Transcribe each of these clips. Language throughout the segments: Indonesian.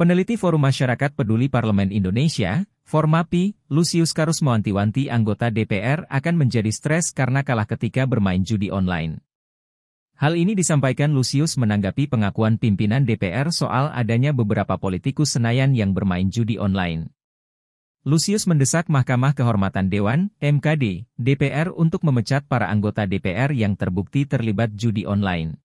Peneliti Forum Masyarakat Peduli Parlemen Indonesia, Formapi, Lucius Karus mewanti-wanti anggota DPR akan menjadi stres karena kalah ketika bermain judi online. Hal ini disampaikan Lucius menanggapi pengakuan pimpinan DPR soal adanya beberapa politikus Senayan yang bermain judi online. Lucius mendesak Mahkamah Kehormatan Dewan (MKD) DPR untuk memecat para anggota DPR yang terbukti terlibat judi online.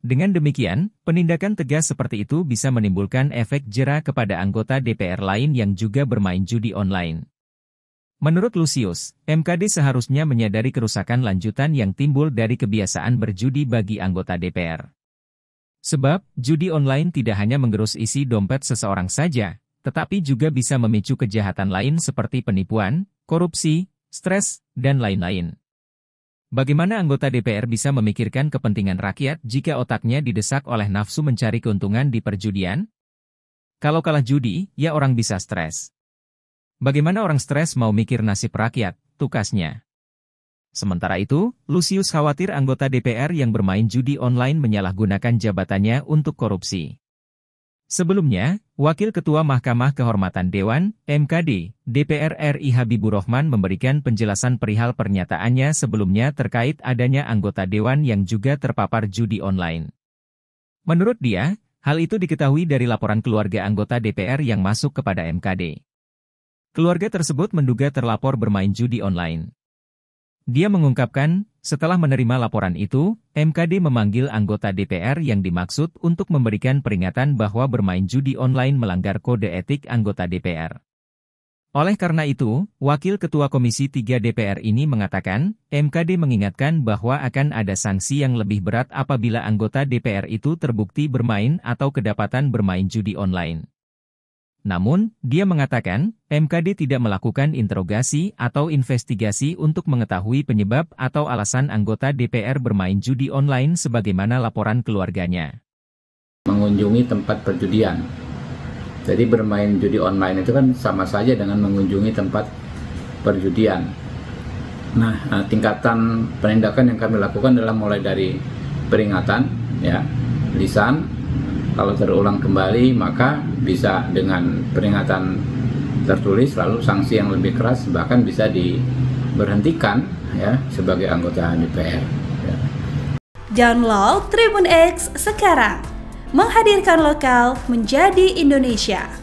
Dengan demikian, penindakan tegas seperti itu bisa menimbulkan efek jera kepada anggota DPR lain yang juga bermain judi online. Menurut Lucius, MKD seharusnya menyadari kerusakan lanjutan yang timbul dari kebiasaan berjudi bagi anggota DPR. Sebab, judi online tidak hanya menggerus isi dompet seseorang saja, tetapi juga bisa memicu kejahatan lain seperti penipuan, korupsi, stres, dan lain-lain. Bagaimana anggota DPR bisa memikirkan kepentingan rakyat jika otaknya didesak oleh nafsu mencari keuntungan di perjudian? Kalau kalah judi, ya orang bisa stres. Bagaimana orang stres mau mikir nasib rakyat, tukasnya. Sementara itu, Lucius khawatir anggota DPR yang bermain judi online menyalahgunakan jabatannya untuk korupsi. Sebelumnya, Wakil Ketua Mahkamah Kehormatan Dewan, MKD, DPR RI Habibur Rahman memberikan penjelasan perihal pernyataannya sebelumnya terkait adanya anggota Dewan yang juga terpapar judi online. Menurut dia, hal itu diketahui dari laporan keluarga anggota DPR yang masuk kepada MKD. Keluarga tersebut menduga terlapor bermain judi online. Dia mengungkapkan, setelah menerima laporan itu, MKD memanggil anggota DPR yang dimaksud untuk memberikan peringatan bahwa bermain judi online melanggar kode etik anggota DPR. Oleh karena itu, Wakil Ketua Komisi 3 DPR ini mengatakan, MKD mengingatkan bahwa akan ada sanksi yang lebih berat apabila anggota DPR itu terbukti bermain atau kedapatan bermain judi online. Namun, dia mengatakan, MKD tidak melakukan interogasi atau investigasi untuk mengetahui penyebab atau alasan anggota DPR bermain judi online sebagaimana laporan keluarganya. Mengunjungi tempat perjudian. Jadi bermain judi online itu kan sama saja dengan mengunjungi tempat perjudian. Nah, eh, tingkatan penindakan yang kami lakukan adalah mulai dari peringatan, ya, lisan, kalau terulang kembali maka bisa dengan peringatan tertulis lalu sanksi yang lebih keras bahkan bisa diberhentikan ya sebagai anggota DPR. Ya. Download Tribun X sekarang menghadirkan lokal menjadi Indonesia.